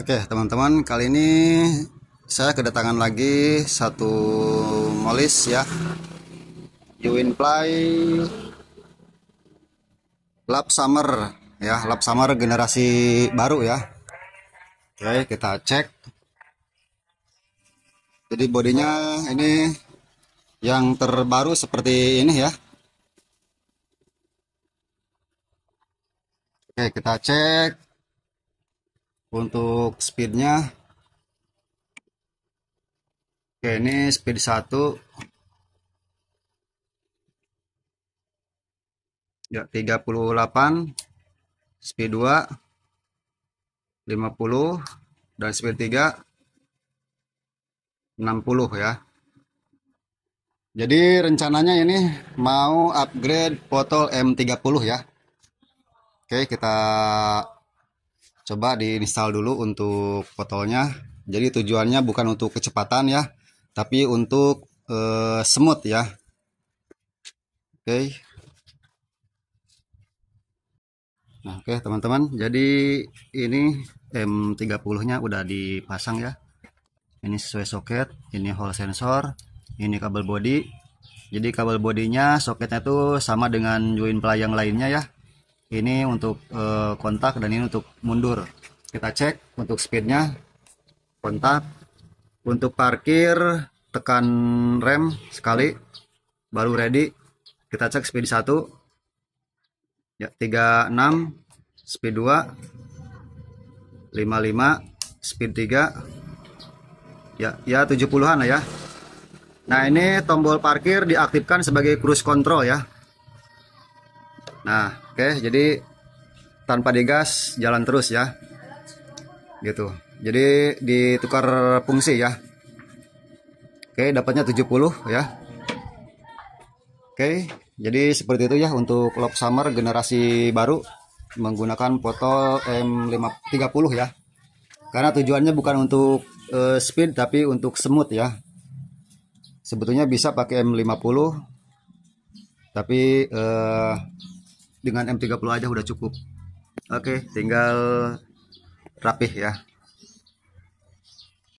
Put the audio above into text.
Oke teman-teman kali ini saya kedatangan lagi satu molis ya Play Lap Summer ya Lap Summer generasi baru ya Oke kita cek jadi bodinya ini yang terbaru seperti ini ya Oke kita cek untuk speednya oke ini speed 1 ya 38 speed 2 50 dan speed 3 60 ya jadi rencananya ini mau upgrade botol M30 ya. Oke, kita coba diinstal dulu untuk fotonya jadi tujuannya bukan untuk kecepatan ya tapi untuk uh, eh, semut ya oke okay. Nah, oke okay, teman-teman, jadi ini M30-nya udah dipasang ya. Ini sesuai soket, ini hole sensor, ini kabel body. Jadi kabel bodinya soketnya tuh sama dengan join pelayang lainnya ya ini untuk uh, kontak dan ini untuk mundur kita cek untuk speednya kontak untuk parkir tekan rem sekali baru ready kita cek speed 1 ya 36 speed 2 55 speed 3 ya ya 70-an lah ya nah ini tombol parkir diaktifkan sebagai cruise control ya nah oke okay, jadi tanpa digas jalan terus ya gitu jadi ditukar fungsi ya oke okay, dapatnya 70 ya oke okay, jadi seperti itu ya untuk lob summer generasi baru menggunakan foto M530 ya karena tujuannya bukan untuk uh, speed tapi untuk semut ya sebetulnya bisa pakai M50 tapi uh, dengan M30 aja udah cukup oke tinggal rapih ya